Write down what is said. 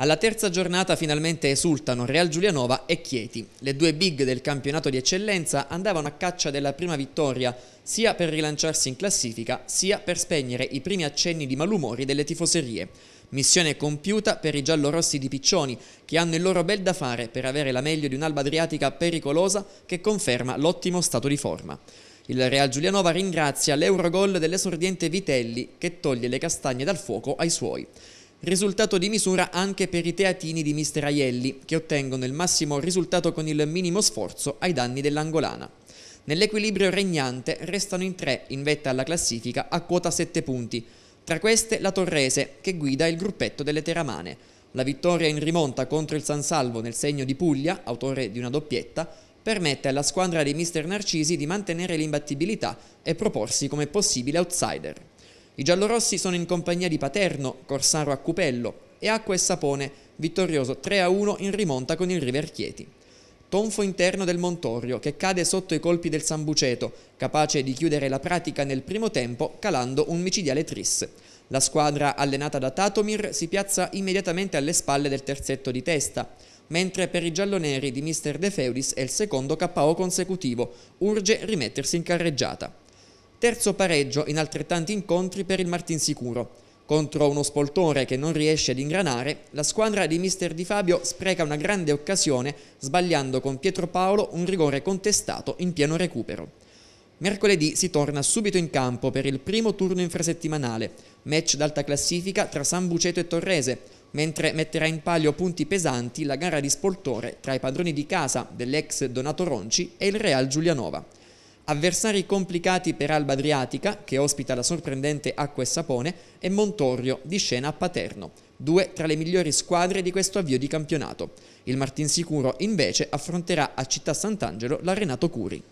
Alla terza giornata finalmente esultano Real Giulianova e Chieti. Le due big del campionato di eccellenza andavano a caccia della prima vittoria, sia per rilanciarsi in classifica, sia per spegnere i primi accenni di malumori delle tifoserie. Missione compiuta per i giallorossi di Piccioni, che hanno il loro bel da fare per avere la meglio di un'alba adriatica pericolosa che conferma l'ottimo stato di forma. Il Real Giulianova ringrazia l'Eurogol dell'esordiente Vitelli, che toglie le castagne dal fuoco ai suoi. Risultato di misura anche per i teatini di Mister Aielli, che ottengono il massimo risultato con il minimo sforzo ai danni dell'Angolana. Nell'equilibrio regnante restano in tre in vetta alla classifica a quota 7 punti, tra queste la Torrese, che guida il gruppetto delle Teramane. La vittoria in rimonta contro il San Salvo nel segno di Puglia, autore di una doppietta, permette alla squadra di Mister Narcisi di mantenere l'imbattibilità e proporsi come possibile outsider. I giallorossi sono in compagnia di Paterno, Corsaro a Cupello e Acqua e Sapone, vittorioso 3-1 in rimonta con il River Chieti. Tonfo interno del Montorio che cade sotto i colpi del Sambuceto, capace di chiudere la pratica nel primo tempo calando un micidiale tris. La squadra allenata da Tatomir si piazza immediatamente alle spalle del terzetto di testa, mentre per i gialloneri di Mr. De Feudis è il secondo KO consecutivo, urge rimettersi in carreggiata. Terzo pareggio in altrettanti incontri per il Martinsicuro. Contro uno spoltore che non riesce ad ingranare, la squadra di mister Di Fabio spreca una grande occasione sbagliando con Pietro Paolo un rigore contestato in pieno recupero. Mercoledì si torna subito in campo per il primo turno infrasettimanale, match d'alta classifica tra San Buceto e Torrese, mentre metterà in palio punti pesanti la gara di spoltore tra i padroni di casa dell'ex Donato Ronci e il Real Giulianova. Avversari complicati per Alba Adriatica, che ospita la sorprendente Acqua e Sapone, e Montorrio, di scena a Paterno, due tra le migliori squadre di questo avvio di campionato. Il Martinsicuro, invece, affronterà a Città Sant'Angelo l'Arenato Curi.